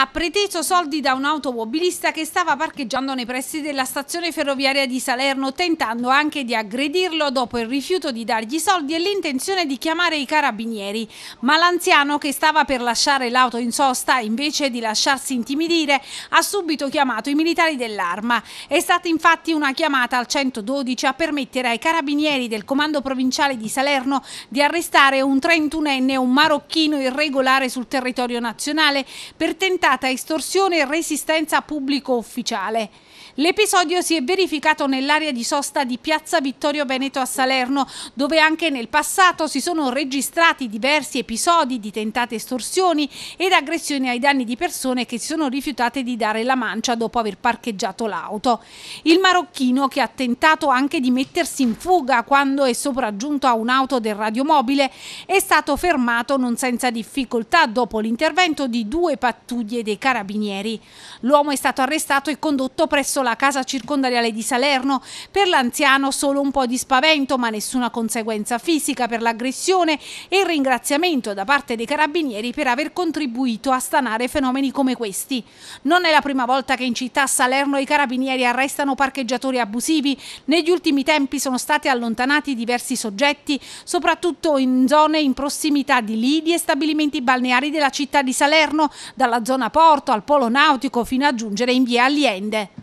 ha preteso soldi da un automobilista che stava parcheggiando nei pressi della stazione ferroviaria di Salerno tentando anche di aggredirlo dopo il rifiuto di dargli soldi e l'intenzione di chiamare i carabinieri. Ma l'anziano che stava per lasciare l'auto in sosta invece di lasciarsi intimidire ha subito chiamato i militari dell'arma. È stata infatti una chiamata al 112 a permettere ai carabinieri del comando provinciale di Salerno di arrestare un 31enne, un marocchino irregolare sul territorio nazionale per tentare imputata estorsione e resistenza pubblico ufficiale. L'episodio si è verificato nell'area di sosta di Piazza Vittorio Veneto a Salerno, dove anche nel passato si sono registrati diversi episodi di tentate estorsioni ed aggressioni ai danni di persone che si sono rifiutate di dare la mancia dopo aver parcheggiato l'auto. Il marocchino, che ha tentato anche di mettersi in fuga quando è sopraggiunto a un'auto del radiomobile, è stato fermato non senza difficoltà dopo l'intervento di due pattuglie guardie dei carabinieri. L'uomo è stato arrestato e condotto presso la casa circondariale di Salerno. Per l'anziano solo un po' di spavento, ma nessuna conseguenza fisica per l'aggressione e il ringraziamento da parte dei carabinieri per aver contribuito a stanare fenomeni come questi. Non è la prima volta che in città a Salerno i carabinieri arrestano parcheggiatori abusivi. Negli ultimi tempi sono stati allontanati diversi soggetti, soprattutto in zone in prossimità di lidi e stabilimenti balneari della città di Salerno, dalla zona Porto, al Polo Nautico, fino a giungere in via Allende.